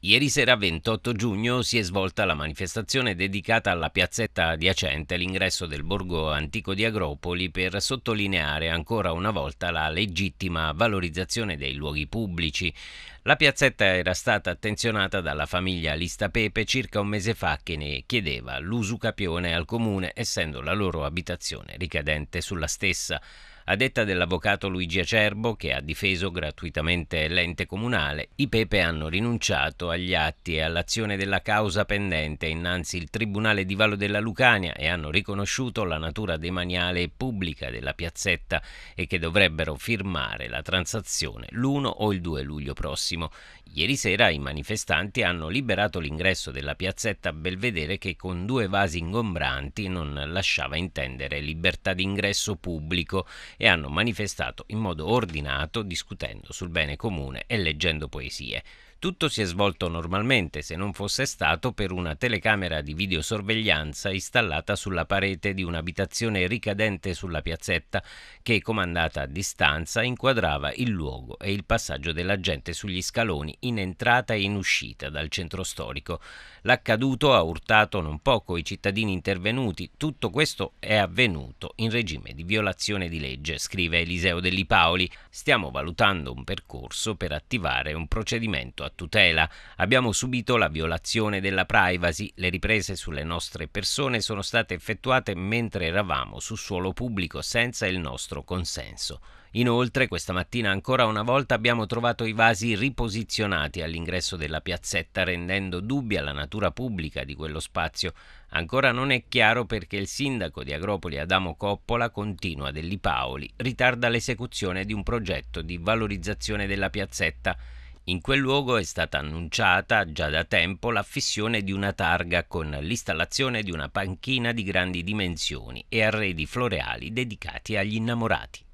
Ieri sera 28 giugno si è svolta la manifestazione dedicata alla piazzetta adiacente all'ingresso del borgo antico di Agropoli per sottolineare ancora una volta la legittima valorizzazione dei luoghi pubblici. La piazzetta era stata attenzionata dalla famiglia Lista Pepe circa un mese fa che ne chiedeva l'usucapione al comune essendo la loro abitazione ricadente sulla stessa. A detta dell'avvocato Luigi Acerbo, che ha difeso gratuitamente l'ente comunale, i Pepe hanno rinunciato agli atti e all'azione della causa pendente innanzi il Tribunale di Vallo della Lucania e hanno riconosciuto la natura demaniale e pubblica della piazzetta e che dovrebbero firmare la transazione l'1 o il 2 luglio prossimo. Ieri sera i manifestanti hanno liberato l'ingresso della piazzetta Belvedere che con due vasi ingombranti non lasciava intendere libertà d'ingresso pubblico e hanno manifestato in modo ordinato discutendo sul bene comune e leggendo poesie. Tutto si è svolto normalmente se non fosse stato per una telecamera di videosorveglianza installata sulla parete di un'abitazione ricadente sulla piazzetta che, comandata a distanza, inquadrava il luogo e il passaggio della gente sugli scaloni in entrata e in uscita dal centro storico. L'accaduto ha urtato non poco i cittadini intervenuti. Tutto questo è avvenuto in regime di violazione di legge, scrive Eliseo Delli Paoli. Stiamo valutando un percorso per attivare un procedimento a tutela. Abbiamo subito la violazione della privacy, le riprese sulle nostre persone sono state effettuate mentre eravamo su suolo pubblico senza il nostro consenso. Inoltre, questa mattina ancora una volta abbiamo trovato i vasi riposizionati all'ingresso della piazzetta, rendendo dubbia la natura pubblica di quello spazio. Ancora non è chiaro perché il sindaco di Agropoli Adamo Coppola continua dell'Ipaoli ritarda l'esecuzione di un progetto di valorizzazione della piazzetta. In quel luogo è stata annunciata già da tempo l'affissione di una targa con l'installazione di una panchina di grandi dimensioni e arredi floreali dedicati agli innamorati.